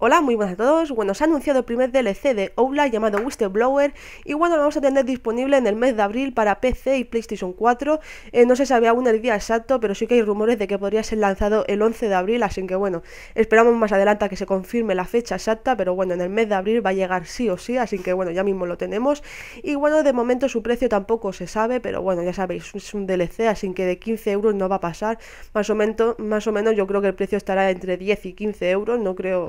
Hola, muy buenas a todos. Bueno, se ha anunciado el primer DLC de Oula llamado Whistleblower y bueno, lo vamos a tener disponible en el mes de abril para PC y PlayStation 4. Eh, no se sabe aún el día exacto, pero sí que hay rumores de que podría ser lanzado el 11 de abril, así que bueno, esperamos más adelante a que se confirme la fecha exacta, pero bueno, en el mes de abril va a llegar sí o sí, así que bueno, ya mismo lo tenemos. Y bueno, de momento su precio tampoco se sabe, pero bueno, ya sabéis, es un DLC, así que de 15 euros no va a pasar. Más o menos, más o menos yo creo que el precio estará entre 10 y 15 euros, no creo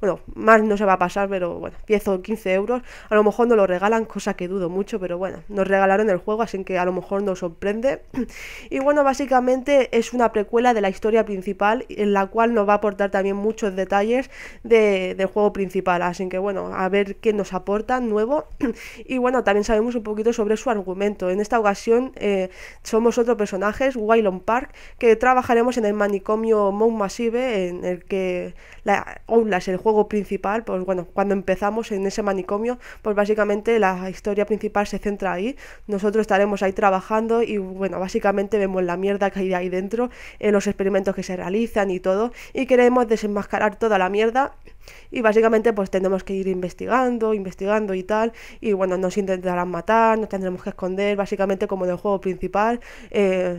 bueno, más no se va a pasar, pero bueno, 10 o 15 euros. A lo mejor no lo regalan, cosa que dudo mucho, pero bueno, nos regalaron el juego, así que a lo mejor nos sorprende. Y bueno, básicamente es una precuela de la historia principal, en la cual nos va a aportar también muchos detalles de, del juego principal. Así que bueno, a ver qué nos aporta nuevo. Y bueno, también sabemos un poquito sobre su argumento. En esta ocasión eh, somos otro personaje, Wylon Park, que trabajaremos en el manicomio Mount Massive, en el que la el juego principal, pues bueno, cuando empezamos en ese manicomio, pues básicamente la historia principal se centra ahí. Nosotros estaremos ahí trabajando y bueno, básicamente vemos la mierda que hay ahí dentro, en eh, los experimentos que se realizan y todo, y queremos desenmascarar toda la mierda y básicamente pues tenemos que ir investigando, investigando y tal, y bueno, nos intentarán matar, nos tendremos que esconder, básicamente como en el juego principal. Eh,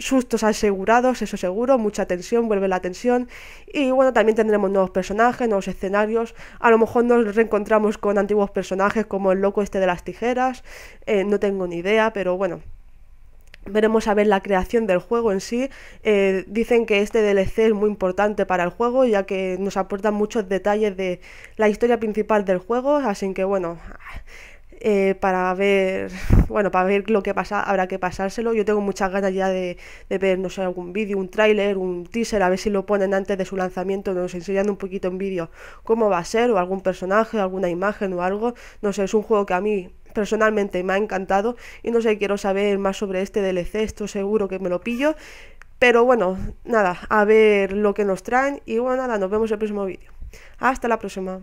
sustos asegurados, eso seguro, mucha tensión, vuelve la tensión. Y bueno, también tendremos nuevos personajes, nuevos escenarios. A lo mejor nos reencontramos con antiguos personajes como el loco este de las tijeras. Eh, no tengo ni idea, pero bueno. Veremos a ver la creación del juego en sí. Eh, dicen que este DLC es muy importante para el juego, ya que nos aporta muchos detalles de la historia principal del juego. Así que bueno, eh, para ver, bueno, para ver lo que pasa, habrá que pasárselo. Yo tengo muchas ganas ya de, ver, no sé, algún vídeo, un tráiler, un teaser, a ver si lo ponen antes de su lanzamiento, nos enseñan un poquito en vídeo cómo va a ser, o algún personaje, alguna imagen o algo. No sé, es un juego que a mí personalmente me ha encantado y no sé, quiero saber más sobre este DLC, esto seguro que me lo pillo. Pero bueno, nada, a ver lo que nos traen y bueno, nada, nos vemos el próximo vídeo. Hasta la próxima.